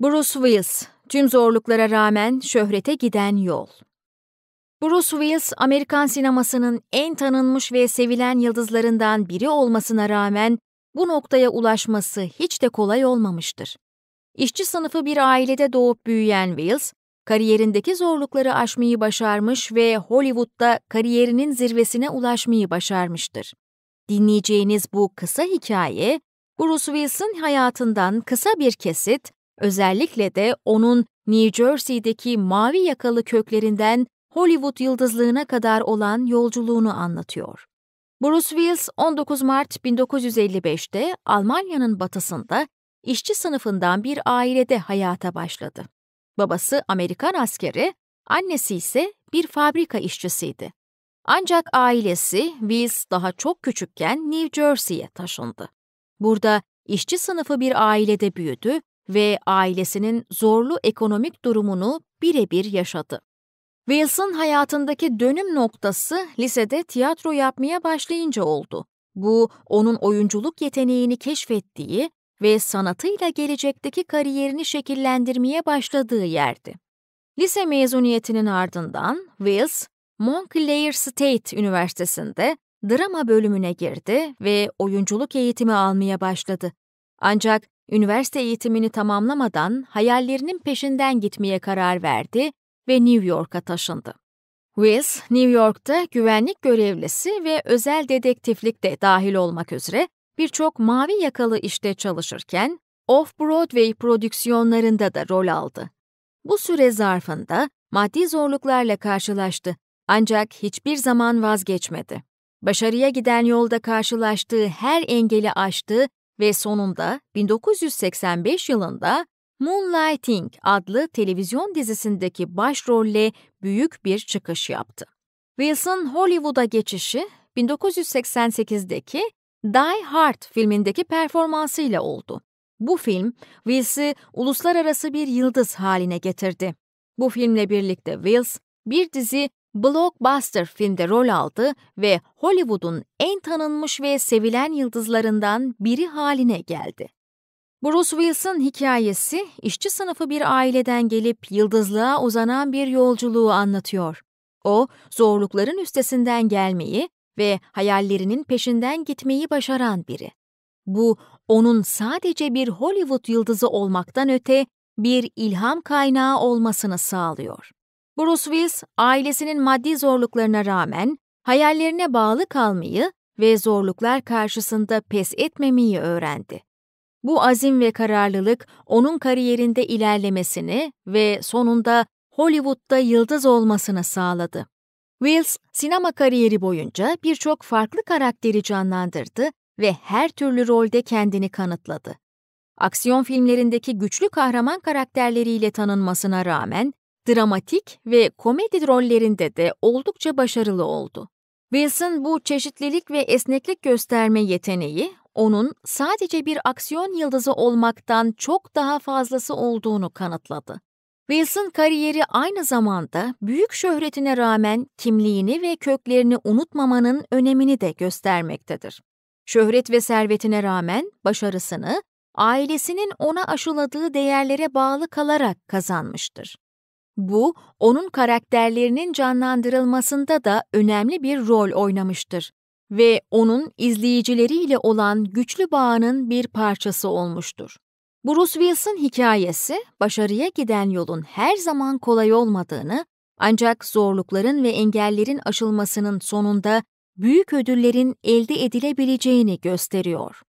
Bruce Willis, tüm zorluklara rağmen şöhrete giden yol. Bruce Willis, Amerikan sinemasının en tanınmış ve sevilen yıldızlarından biri olmasına rağmen bu noktaya ulaşması hiç de kolay olmamıştır. İşçi sınıfı bir ailede doğup büyüyen Willis, kariyerindeki zorlukları aşmayı başarmış ve Hollywood'da kariyerinin zirvesine ulaşmayı başarmıştır. Dinleyeceğiniz bu kısa hikaye, Bruce Willis'in hayatından kısa bir kesit Özellikle de onun New Jersey'deki mavi yakalı köklerinden Hollywood yıldızlığına kadar olan yolculuğunu anlatıyor. Bruce Willis 19 Mart 1955'te Almanya'nın batısında işçi sınıfından bir ailede hayata başladı. Babası Amerikan askeri, annesi ise bir fabrika işçisiydi. Ancak ailesi Wills daha çok küçükken New Jersey'ye taşındı. Burada işçi sınıfı bir ailede büyüdü ve ailesinin zorlu ekonomik durumunu birebir yaşadı. Wilson hayatındaki dönüm noktası lisede tiyatro yapmaya başlayınca oldu. Bu, onun oyunculuk yeteneğini keşfettiği ve sanatıyla gelecekteki kariyerini şekillendirmeye başladığı yerdi. Lise mezuniyetinin ardından Wills, Montclair State Üniversitesi'nde drama bölümüne girdi ve oyunculuk eğitimi almaya başladı. Ancak üniversite eğitimini tamamlamadan hayallerinin peşinden gitmeye karar verdi ve New York'a taşındı. Wills, New York'ta güvenlik görevlisi ve özel dedektiflik de dahil olmak üzere birçok mavi yakalı işte çalışırken Off-Broadway prodüksiyonlarında da rol aldı. Bu süre zarfında maddi zorluklarla karşılaştı ancak hiçbir zaman vazgeçmedi. Başarıya giden yolda karşılaştığı her engeli aştı ve sonunda 1985 yılında Moonlighting adlı televizyon dizisindeki başrolle büyük bir çıkış yaptı. Wilson Hollywood'a geçişi 1988'deki Die Hard filmindeki performansıyla oldu. Bu film, Wills'i uluslararası bir yıldız haline getirdi. Bu filmle birlikte Wills, bir dizi Blockbuster filmde rol aldı ve Hollywood'un en tanınmış ve sevilen yıldızlarından biri haline geldi. Bruce Wilson hikayesi, işçi sınıfı bir aileden gelip yıldızlığa uzanan bir yolculuğu anlatıyor. O, zorlukların üstesinden gelmeyi ve hayallerinin peşinden gitmeyi başaran biri. Bu, onun sadece bir Hollywood yıldızı olmaktan öte bir ilham kaynağı olmasını sağlıyor. Bruce Willis ailesinin maddi zorluklarına rağmen hayallerine bağlı kalmayı ve zorluklar karşısında pes etmemeyi öğrendi. Bu azim ve kararlılık onun kariyerinde ilerlemesini ve sonunda Hollywood'da yıldız olmasını sağladı. Wills, sinema kariyeri boyunca birçok farklı karakteri canlandırdı ve her türlü rolde kendini kanıtladı. Aksiyon filmlerindeki güçlü kahraman karakterleriyle tanınmasına rağmen dramatik ve komedi rollerinde de oldukça başarılı oldu. Wilson bu çeşitlilik ve esneklik gösterme yeteneği onun sadece bir aksiyon yıldızı olmaktan çok daha fazlası olduğunu kanıtladı. Wilson kariyeri aynı zamanda büyük şöhretine rağmen kimliğini ve köklerini unutmamanın önemini de göstermektedir. Şöhret ve servetine rağmen başarısını ailesinin ona aşıladığı değerlere bağlı kalarak kazanmıştır. Bu, onun karakterlerinin canlandırılmasında da önemli bir rol oynamıştır ve onun izleyicileriyle olan güçlü bağının bir parçası olmuştur. Bruce Willis'in hikayesi başarıya giden yolun her zaman kolay olmadığını ancak zorlukların ve engellerin aşılmasının sonunda büyük ödüllerin elde edilebileceğini gösteriyor.